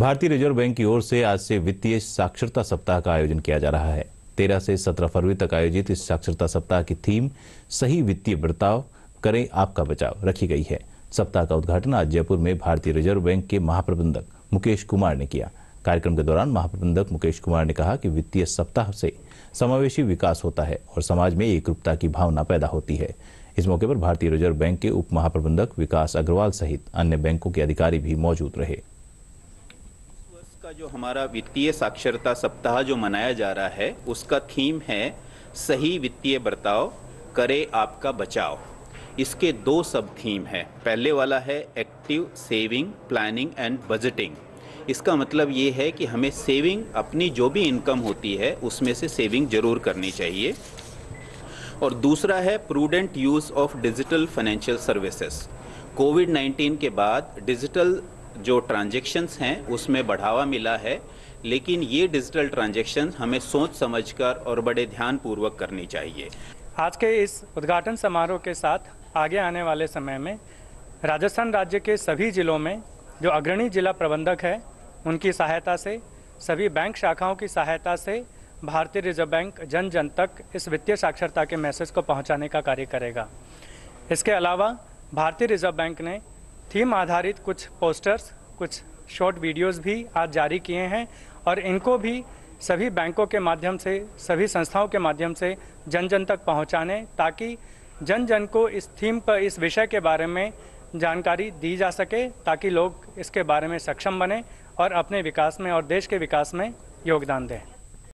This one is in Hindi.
भारतीय रिजर्व बैंक की ओर से आज से वित्तीय साक्षरता सप्ताह का आयोजन किया जा रहा है तेरह से सत्रह फरवरी तक आयोजित इस साक्षरता सप्ताह की थीम सही वित्तीय बर्ताव करें आपका बचाव रखी गई है सप्ताह का उद्घाटन आज जयपुर में भारतीय रिजर्व बैंक के महाप्रबंधक मुकेश कुमार ने किया कार्यक्रम के दौरान महाप्रबंधक मुकेश कुमार ने कहा कि वित्तीय सप्ताह से समावेशी विकास होता है और समाज में एकरूपता की भावना पैदा होती है इस मौके पर भारतीय रिजर्व बैंक के उप महाप्रबंधक विकास अग्रवाल सहित अन्य बैंकों के अधिकारी भी मौजूद रहे का जो हमारा वित्तीय साक्षरता सप्ताह जो मनाया जा रहा है उसका थीम है सही वित्तीय बर्ताव करे आपका बचाव इसके दो सब थीम है पहले वाला है active saving planning and budgeting इसका मतलब ये है कि हमें सेविंग अपनी जो भी इनकम होती है उसमें से सेविंग जरूर करनी चाहिए और दूसरा है prudent use of digital financial services Covid 19 के बाद डिजिटल जो ट्रांजेक्शन्स हैं उसमें बढ़ावा मिला है लेकिन ये डिजिटल ट्रांजेक्शन हमें सोच समझकर और बड़े ध्यान पूर्वक करनी चाहिए आज के इस उद्घाटन समारोह के साथ आगे आने वाले समय में राजस्थान राज्य के सभी जिलों में जो अग्रणी जिला प्रबंधक है उनकी सहायता से सभी बैंक शाखाओं की सहायता से भारतीय रिजर्व बैंक जन जन तक इस वित्तीय साक्षरता के मैसेज को पहुंचाने का कार्य करेगा इसके अलावा भारतीय रिजर्व बैंक ने थीम आधारित कुछ पोस्टर्स कुछ शॉर्ट वीडियोस भी आज जारी किए हैं और इनको भी सभी बैंकों के माध्यम से सभी संस्थाओं के माध्यम से जन जन तक पहुंचाने ताकि जन जन को इस थीम पर इस विषय के बारे में जानकारी दी जा सके ताकि लोग इसके बारे में सक्षम बने और अपने विकास में और देश के विकास में योगदान दें